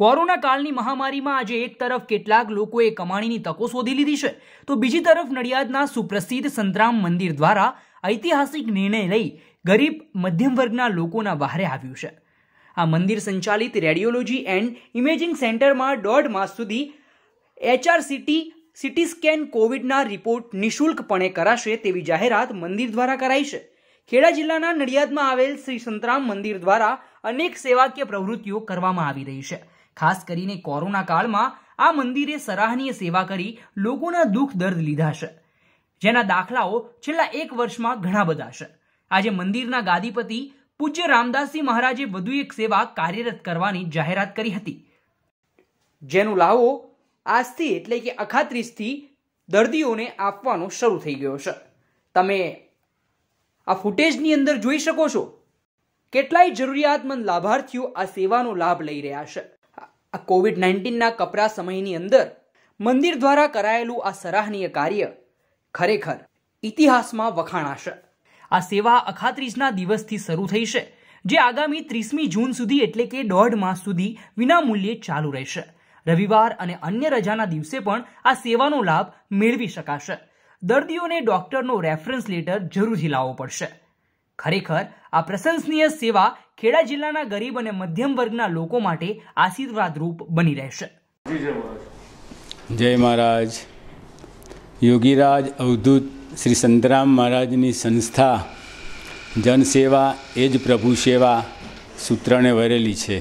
corona કાળની મહામારીમાં આજે એક તરફ કેટલાક લોકોએ કમાણીની તકો શોધી લીધી છે તો બીજી તરફ નડિયાદના સુપ્રસિદ્ધ સંતરામ મંદિર દ્વારા ઐતિહાસિક નિર્ણય લઈ ગરીબ મધ્યમ વર્ગના લોકોના વહારે આવ્યું છે આ મંદિર સંચાલિત રેડિયોલોજી એન્ડ ઇમેજિંગ સેન્ટરમાં દોઢ માસ સુધી એચઆર એચઆરસીટી સિટી સ્કેન કોવિડના રિપોર્ટ નિઃશુલ્કપણે કરાશે તેવી જાહેરાત મંદિર દ્વારા કરાઈ છે ખેડા જિલ્લાના નડિયાદમાં આવેલ શ્રી સંતરામ મંદિર દ્વારા અનેક સેવાકીય પ્રવૃત્તિઓ કરવામાં આવી રહી છે ખાસ કરીને કોરોના કાળમાં આ મંદિરે સરાહનીય સેવા કરી લોકોના દુઃખ દર્દ લીધા છે જેના દાખલાઓ છેલ્લા એક વર્ષમાં ઘણા બધા છે આજે મંદિરના ગાદીપતિ પૂજ્ય રામદાસજી મહારાજે વધુ એક સેવા કાર્યરત કરવાની જાહેરાત કરી હતી જેનો લાવો આજથી એટલે કે અખાત્રીસથી દર્દીઓને આપવાનો શરૂ થઈ ગયો છે તમે આ ફૂટેજની અંદર જોઈ શકો છો કેટલાય જરૂરિયાતમંદ લાભાર્થીઓ આ સેવાનો લાભ લઈ રહ્યા છે આ કોવિડ નાઇન્ટીનના કપરા સમયની અંદર મંદિર દ્વારા કરાયેલું આ સરાહનીય કાર્ય ખરેખર ઇતિહાસમાં વખાણાશે આ સેવા અખાત્રીજના દિવસથી શરૂ થઈ છે જે આગામી ત્રીસમી જૂન સુધી એટલે કે દોઢ માસ સુધી વિનામૂલ્યે ચાલુ રહેશે રવિવાર અને અન્ય રજાના દિવસે પણ આ સેવાનો લાભ મેળવી શકાશે દર્દીઓને ડોક્ટરનો રેફરન્સ લેટર જરૂરથી લાવવો પડશે ખરેખર આ પ્રશંસનીય સેવા ખેડા જિલ્લાના ગરીબ અને મધ્યમ વર્ગના લોકો માટે આશીર્વાદરૂપ બની રહેશે જય મહારાજ યોગીરાજ અવધૂત શ્રી સંતરામ મહારાજની સંસ્થા જનસેવા એ જ પ્રભુ સેવા સૂત્રને વરેલી છે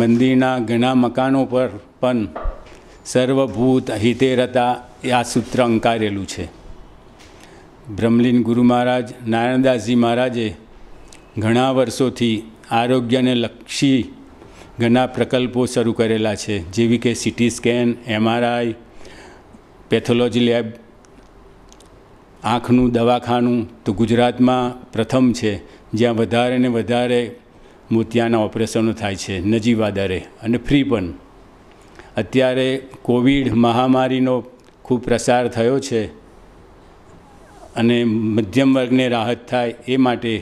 મંદિરના ઘણા મકાનો પર પણ સર્વભૂત હિતેરતા એ આ સૂત્ર અંકારેલું છે બ્રહ્મલીન ગુરુ મહારાજ નારાયણદાસજી મહારાજે ઘણા વર્ષોથી આરોગ્યને લક્ષી ઘણા પ્રકલ્પો શરૂ કરેલા છે જેવી કે CT scan MRI pathology lab આંખનું દવાખાનું તો ગુજરાતમાં પ્રથમ છે જ્યાં વધારે ને વધારે મોતિયાના ઓપરેશનો થાય છે નજીવા દરે અને ફ્રી પણ અત્યારે કોવિડ મહામારીનો ખૂબ પ્રસાર થયો છે અને મધ્યમ વર્ગને રાહત થાય એ માટે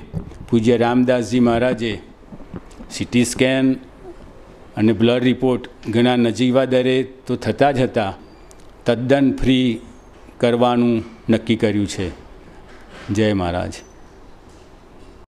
પૂજ્ય રામદાસજી મહારાજે સિટી સ્કેન અને બ્લડ રિપોર્ટ ઘણા નજીવા દરે તો થતાં જ હતા તદ્દન ફ્રી કરવાનું નક્કી કર્યું છે જય મહારાજ